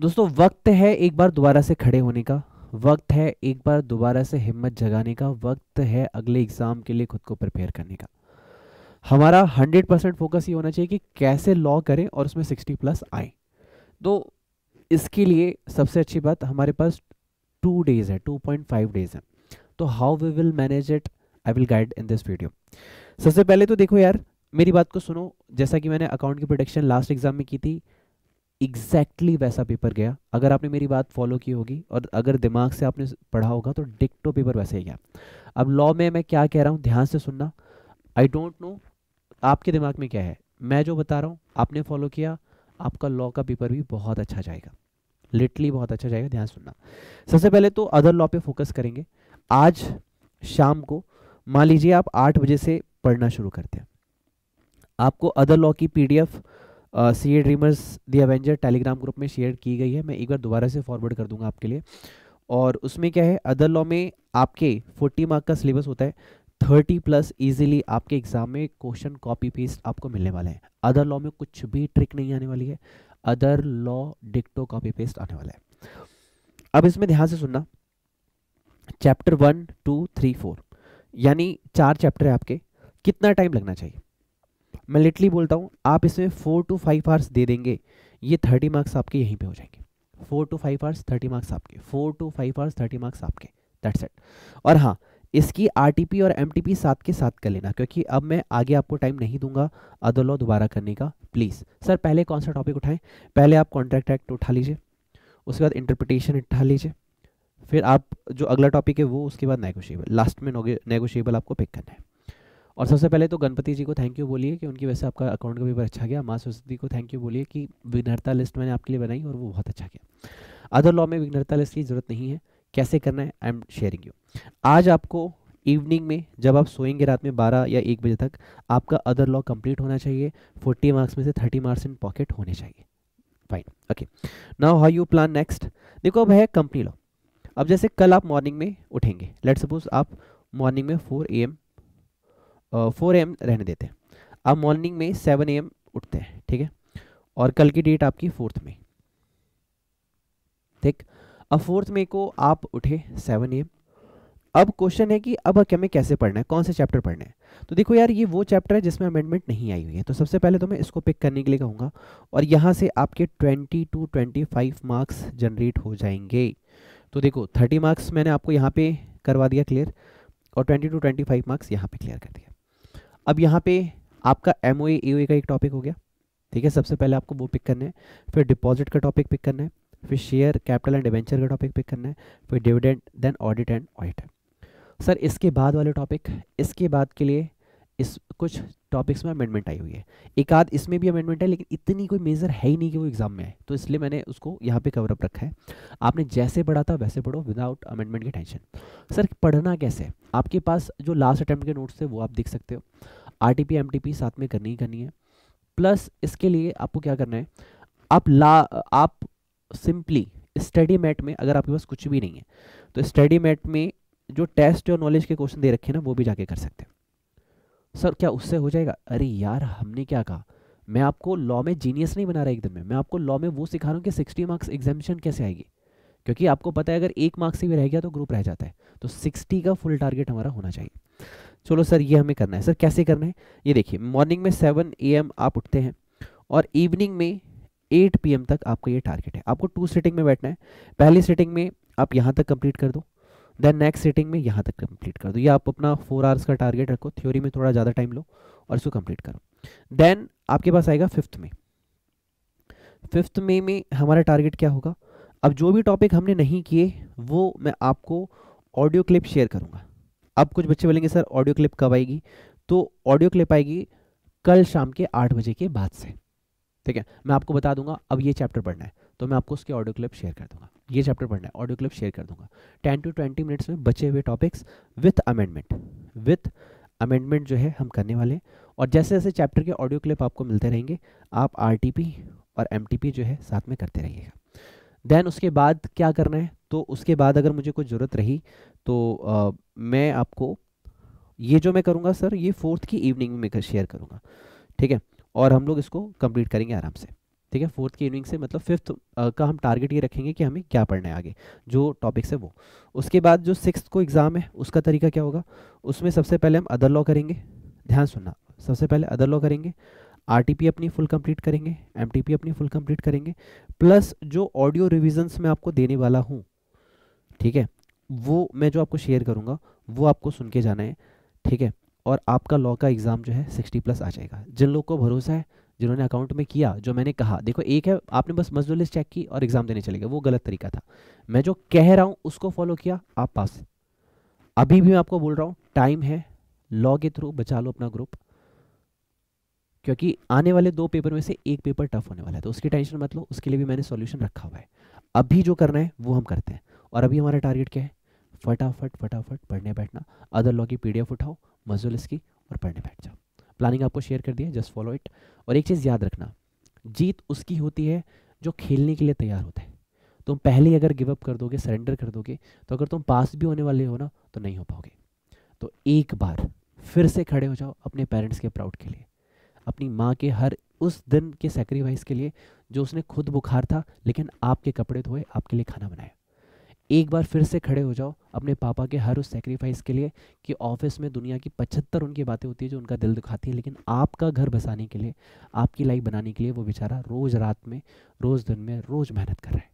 दोस्तों वक्त है एक बार दोबारा से खड़े होने का वक्त है एक बार दोबारा से हिम्मत जगाने का वक्त है अगले एग्जाम के लिए खुद को प्रिपेयर करने का हमारा 100 परसेंट फोकस ये होना चाहिए कि कैसे लॉ करें और उसमें 60 प्लस आए तो इसके लिए सबसे अच्छी बात हमारे पास टू डेज है 2.5 डेज है तो how we will manage it I will guide in this video सबसे पहले तो देखो यार मेरी बात को सुनो जैसा कि मैंने अकाउंट की प्रोडक्शन लास्ट एग्जाम में की थी एग्जैक्टली exactly वैसा पेपर गया अगर आपने मेरी बात फॉलो की होगी और अगर दिमाग से आपने पढ़ा होगा तो डिक्टो पेपर वैसे ही गया अब लॉ में मैं क्या कह रहा हूँ ध्यान से सुनना आई डोंट नो आपके दिमाग में क्या है मैं जो बता रहा हूँ आपने फॉलो किया आपका लॉ का पेपर भी बहुत अच्छा जाएगा लिटली बहुत अच्छा जाएगा ध्यान सुनना सबसे पहले तो अदर लॉ पे फोकस करेंगे आज शाम को मान लीजिए आप आठ बजे से पढ़ना शुरू करते हैं आपको अदर लॉ की PDF C A Dreamers the Avenger Telegram group में शेयर की गई है मैं एक बार दोबारा से फॉरवर्ड कर दूंगा आपके लिए और उसमें क्या है अदर लॉ में आपके 40 मार्क का सिलेबस होता है 30 प्लस इजीली आपके एग्जाम में क्वेश्चन कॉपी पेस्ट आपको मिलने वाले हैं अदर लॉ में कुछ भी ट्रिक नहीं आने वाली है अदर लॉ डिक्टो कॉपी पेस्ट आने वाला है अब इसमें ध्यान से सुनना chapter one two three four यानी चार चैप्टर है आपके कितना टाइम लगना चाहिए मैं लिटली बोलता हूँ आप इसमें फोर टू फाइव आवर्स दे देंगे ये थर्टी मार्क्स आपके यहीं पे हो जाएंगे four to five hours thirty marks आपके four to five hours thirty marks आपके दैट सेट और हाँ इसकी आरटीपी और एमटीपी साथ के साथ कर लेना क्योंकि अब मैं आगे आपको टाइम नहीं दूंगा अदलो दोबारा करने का प्लीज़ सर पहले कौन सा टॉपिक उठाएं पहले आप कॉन्ट्रैक्ट एक्ट उठा लीजिए उसके बाद इंटरप्रिटेशन उठा लीजिए फिर आप जो अगला टॉपिक है वो उसके बाद नेगोशिएबल लास्ट में नेगोशिएबल आपको पिक करना है और सबसे पहले तो गणपति जी को थैंक यू बोलिए कि उनकी वजह से आपका अकाउंट का पेपर अच्छा गया माँ सरस्वती को थैंक यू बोलिए कि विघ्नता लिस्ट मैंने आपके लिए बनाई और वो बहुत अच्छा गया अदर लॉ में विघ्नता लिस्ट की ज़रूरत नहीं है कैसे करना है आई एम शेयरिंग यू आज आपको इवनिंग में जब आप सोएंगे रात में 12 या 1 बजे तक आपका अदर लॉ कंप्लीट होना चाहिए 40 मार्क्स में से 30 मार्क्स इन पॉकेट होने चाहिए fine okay now how you plan next देखो अब है कंपनी लॉ अब जैसे कल आप मॉर्निंग में उठेंगे लेट सपोज आप मॉर्निंग में 4 ए एम फोर एम रहने देते हैं अब मॉर्निंग में सेवन एम उठते हैं ठीक है और कल की डेट आपकी फोर्थ में ठीक अब फोर्थ में को आप उठे सेवन एम अब क्वेश्चन है कि अब हमें कैसे पढ़ना है कौन से चैप्टर पढ़ना है तो देखो यार ये वो चैप्टर है जिसमें अमेंडमेंट नहीं आई हुई है तो सबसे पहले तो मैं इसको पिक करने के लिए कहूँगा और यहाँ से आपके twenty two twenty five marks generate हो जाएंगे तो देखो थर्टी मार्क्स मैंने आपको यहाँ पे करवा दिया क्लियर और ट्वेंटी टू फाइव मार्क्स यहाँ पे क्लियर कर दिया अब यहाँ पे आपका एम ओ का एक टॉपिक हो गया ठीक है सबसे पहले आपको वो पिक करना है फिर डिपॉजिट का टॉपिक पिक करना है फिर शेयर कैपिटल एंड डिवेंचर का टॉपिक पिक करना है फिर dividend then audit and audit sir इसके बाद वाले टॉपिक इसके बाद के लिए इस कुछ टॉपिक्स में अमेंडमेंट आई हुई है एक आध इसमें भी अमेंडमेंट है लेकिन इतनी कोई मेजर है ही नहीं कि वो एग्जाम में आए तो इसलिए मैंने उसको यहाँ पे कवरअप रखा है आपने जैसे पढ़ा था वैसे पढ़ो विदाउट अमेंडमेंट की टेंशन सर पढ़ना कैसे आपके पास जो लास्ट अटैम्प्ट के नोट्स थे वो आप देख सकते हो आर टी पी साथ में करनी ही करनी है प्लस इसके लिए आपको क्या करना है आप ला आप सिंपली स्टडी मैट में अगर आपके पास कुछ भी नहीं है तो स्टडी मैट में जो टेस्ट और नॉलेज के क्वेश्चन दे रखे हैं ना वो भी जाके कर सकते हैं सर क्या उससे हो जाएगा अरे यार हमने क्या कहा मैं आपको लॉ में जीनियस नहीं बना रहा एकदम में मैं आपको लॉ में वो सिखा रहा हूँ कि सिक्सटी मार्क्स एग्जामिशन कैसे आएगी क्योंकि आपको पता है अगर एक मार्क्स से भी रह गया तो ग्रुप रह जाता है तो सिक्सटी का फुल टारगेट हमारा होना चाहिए चलो सर ये हमें करना है सर कैसे करना है ये देखिए मॉर्निंग में सेवन ए आप उठते हैं और इवनिंग में एट पी तक आपका ये टारगेट है आपको टू सीटिंग में बैठना है पहली सीटिंग में आप यहाँ तक कंप्लीट कर दो देन नेक्स्ट सेटिंग में यहाँ तक कंप्लीट कर दो या आप अपना फोर आवर्स का टारगेट रखो थ्योरी में थोड़ा ज़्यादा टाइम लो और इसको कंप्लीट करो देन आपके पास आएगा फिफ्थ में फिफ्थ में में हमारा टारगेट क्या होगा अब जो भी टॉपिक हमने नहीं किए वो मैं आपको ऑडियो क्लिप शेयर करूँगा अब कुछ बच्चे बोलेंगे सर ऑडियो क्लिप कब आएगी तो ऑडियो क्लिप आएगी कल शाम के आठ बजे के बाद से ठीक है मैं आपको बता दूंगा अब ये चैप्टर पढ़ना है तो मैं आपको उसके ऑडियो क्लिप शेयर कर दूंगा ये चैप्टर पढ़ना है ऑडियो क्लिप शेयर कर दूंगा टेन टू ट्वेंटी मिनट्स में बचे हुए topics with amendment with amendment जो है हम करने वाले हैं और जैसे जैसे चैप्टर के ऑडियो क्लिप आपको मिलते रहेंगे आप आर और एम जो है साथ में करते रहिएगा देन उसके बाद क्या करना है तो उसके बाद अगर मुझे कोई ज़रूरत रही तो आ, मैं आपको ये जो मैं करूँगा सर ये फोर्थ की इवनिंग में शेयर करूँगा ठीक है और हम लोग इसको कंप्लीट करेंगे आराम से ठीक है फोर्थ की इवनिंग से मतलब फिफ्थ का हम टारगेट ये रखेंगे कि हमें क्या पढ़ना है आगे जो टॉपिक्स है वो उसके बाद जो सिक्स को एग्ज़ाम है उसका तरीका क्या होगा उसमें सबसे पहले हम अदर लॉ करेंगे ध्यान सुनना सबसे पहले अदर लॉ करेंगे आर अपनी फुल कंप्लीट करेंगे एम अपनी फुल कंप्लीट करेंगे प्लस जो ऑडियो रिविजन्स मैं आपको देने वाला हूँ ठीक है वो मैं जो आपको शेयर करूँगा वो आपको सुन के जाना है ठीक है और आपका लॉ का एग्ज़ाम जो है सिक्सटी प्लस आ जाएगा जिन लोग को भरोसा है जिन्होंने अकाउंट में किया जो मैंने कहा देखो एक है आपने बस मजदूर लिस्ट चेक की और एग्जाम देने चले गए वो गलत तरीका था मैं जो कह रहा हूँ उसको फॉलो किया आप पास अभी भी मैं आपको बोल रहा हूँ टाइम है लॉ के थ्रू बचा लो अपना ग्रुप क्योंकि आने वाले दो पेपर में से एक पेपर टफ होने वाला है तो उसकी टेंशन मत लो उसके लिए भी मैंने सॉल्यूशन रखा हुआ है अभी जो करना है वो हम करते हैं और अभी हमारा टारगेट क्या है फटाफट फटाफट पढ़ने बैठना अदर लॉ की पीडीएफ उठाओ मजुल इसकी और पढ़ने बैठ जाओ प्लानिंग आपको शेयर कर दिया जस्ट फॉलो इट और एक चीज़ याद रखना जीत उसकी होती है जो खेलने के लिए तैयार होता है तुम पहले ही अगर गिवअप कर दोगे सरेंडर कर दोगे तो अगर तुम पास भी होने वाले हो ना तो नहीं हो पाओगे तो एक बार फिर से खड़े हो जाओ अपने पेरेंट्स के प्राउड के लिए अपनी माँ के हर उस दिन के सेक्रीफाइस के लिए जो उसने खुद बुखार था लेकिन आपके कपड़े धोए आपके लिए खाना बनाया एक बार फिर से खड़े हो जाओ अपने पापा के हर उस सेक्रीफाइस के लिए कि ऑफिस में दुनिया की पचहत्तर उनकी बातें होती है जो उनका दिल दुखाती है लेकिन आपका घर बसाने के लिए आपकी लाइफ बनाने के लिए वो बेचारा रोज़ रात में रोज़ दिन में रोज़ मेहनत कर रहे हैं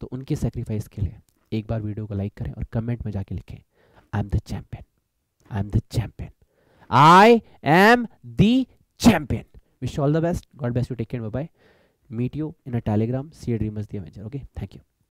तो उनके सेक्रीफाइस के लिए एक बार वीडियो को लाइक करें और कमेंट में जाके लिखें I am the champion I am the champion I am the champion wish all the best god best you take care bye meet you in a Telegram see dreamers the avenger okay thank you